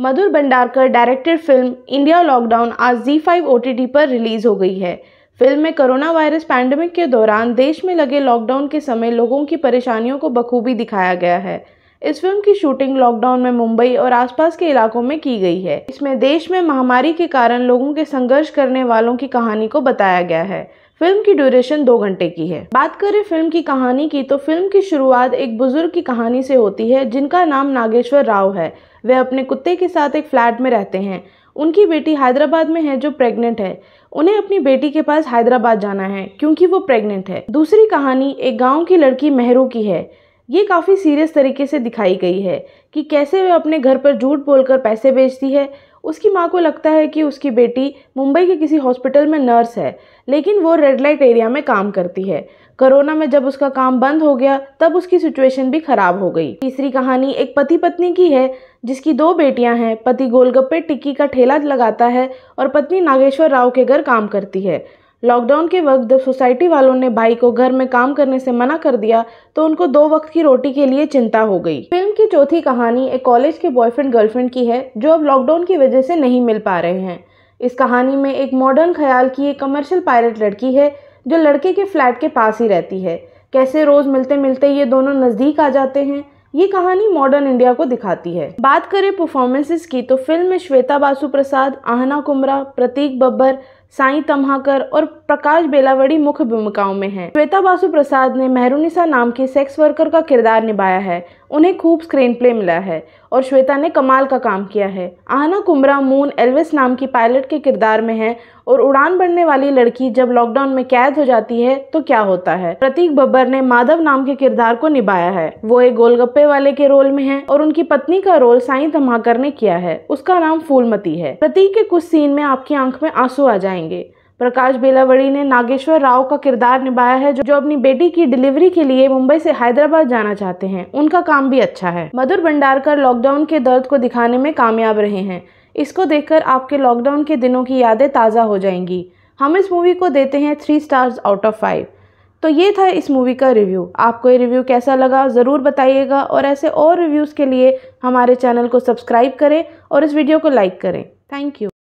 मधुर Bhandarkar directed film India lockdown आज Zee five ओ पर release हो गई है फिल्म में कोरोना वायरस पैंडमिक के दौरान देश में लगे लॉकडाउन के समय लोगों की परेशानियों को बखूबी दिखाया गया है इस फिल्म की शूटिंग लॉकडाउन में मुंबई और आसपास के इलाकों में की गई है इसमें देश में महामारी के कारण लोगों के संघर्ष करने वालों की कहानी को बताया गया है फिल्म की ड्यूरेशन दो घंटे की है बात करें फिल्म की कहानी की तो फिल्म की शुरुआत एक बुजुर्ग की कहानी से होती है जिनका नाम नागेश्वर राव है वह अपने कुत्ते के साथ एक फ्लैट में रहते हैं उनकी बेटी हैदराबाद में है जो प्रेग्नेंट है उन्हें अपनी बेटी के पास हैदराबाद जाना है क्योंकि वो प्रेग्नेंट है दूसरी कहानी एक गांव की लड़की मेहरू की है ये काफ़ी सीरियस तरीके से दिखाई गई है कि कैसे वह अपने घर पर झूठ बोलकर पैसे बेचती है उसकी माँ को लगता है कि उसकी बेटी मुंबई के किसी हॉस्पिटल में नर्स है लेकिन वो रेड लाइट एरिया में काम करती है कोरोना में जब उसका काम बंद हो गया तब उसकी सिचुएशन भी खराब हो गई तीसरी कहानी एक पति पत्नी की है जिसकी दो बेटियां हैं पति गोलगप्पे टिक्की का ठेला लगाता है और पत्नी नागेश्वर राव के घर काम करती है लॉकडाउन के वक्त जब सोसाइटी वालों ने भाई को घर में काम करने से मना कर दिया तो उनको दो वक्त की रोटी के लिए चिंता हो गई फिल्म की चौथी कहानी एक कॉलेज के बॉयफ्रेंड गर्लफ्रेंड की है जो अब लॉकडाउन की वजह से नहीं मिल पा रहे हैं इस कहानी में एक मॉडर्न ख्याल की एक कमर्शियल पायलट लड़की है जो लड़के के फ्लैट के पास ही रहती है कैसे रोज़ मिलते मिलते ये दोनों नज़दीक आ जाते हैं ये कहानी मॉडर्न इंडिया को दिखाती है बात करें परफॉर्मेंसेस की तो फिल्म में श्वेता बासु प्रसाद आहना कुमरा प्रतीक बब्बर साई तम्हाकर और प्रकाश बेलावड़ी मुख्य भूमिकाओं में हैं। श्वेता बासु प्रसाद ने मेहरुनिसा नाम के सेक्स वर्कर का किरदार निभाया है उन्हें खूब स्क्रीन प्ले मिला है और श्वेता ने कमाल का काम किया है आहना कुमरा मून एल्विस नाम की पायलट के किरदार में है और उड़ान बनने वाली लड़की जब लॉकडाउन में कैद हो जाती है तो क्या होता है प्रतीक बब्बर ने माधव नाम के किरदार को निभाया है वो एक गोलगप्पे वाले के रोल में है और उनकी पत्नी का रोल साई धमाकर ने किया है उसका नाम फूलमती है प्रतीक के कुछ सीन में आपकी आंख में आंसू आ जाए जाएंगे प्रकाश बेलावड़ी ने नागेश्वर राव का किरदार निभाया है जो अपनी बेटी की डिलीवरी के लिए मुंबई से हैदराबाद जाना चाहते हैं उनका काम भी अच्छा है मधुर भंडारकर लॉकडाउन के दर्द को दिखाने में कामयाब रहे हैं इसको देखकर आपके लॉकडाउन के दिनों की यादें ताज़ा हो जाएंगी हम इस मूवी को देते हैं three stars out of five तो ये था इस मूवी का रिव्यू आपको ये रिव्यू कैसा लगा ज़रूर बताइएगा और ऐसे और रिव्यूज़ के लिए हमारे चैनल को सब्सक्राइब करें और इस वीडियो को लाइक करें थैंक यू